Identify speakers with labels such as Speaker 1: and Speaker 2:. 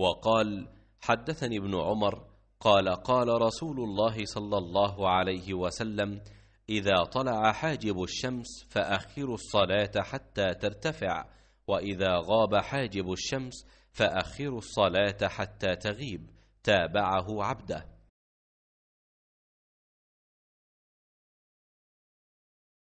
Speaker 1: وقال حدثني ابن
Speaker 2: عمر
Speaker 3: قال قال رسول الله صلى الله عليه وسلم إذا طلع حاجب الشمس فأخروا الصلاة حتى ترتفع وإذا غاب حاجب الشمس فأخروا الصلاة حتى تغيب
Speaker 1: تابعه عبده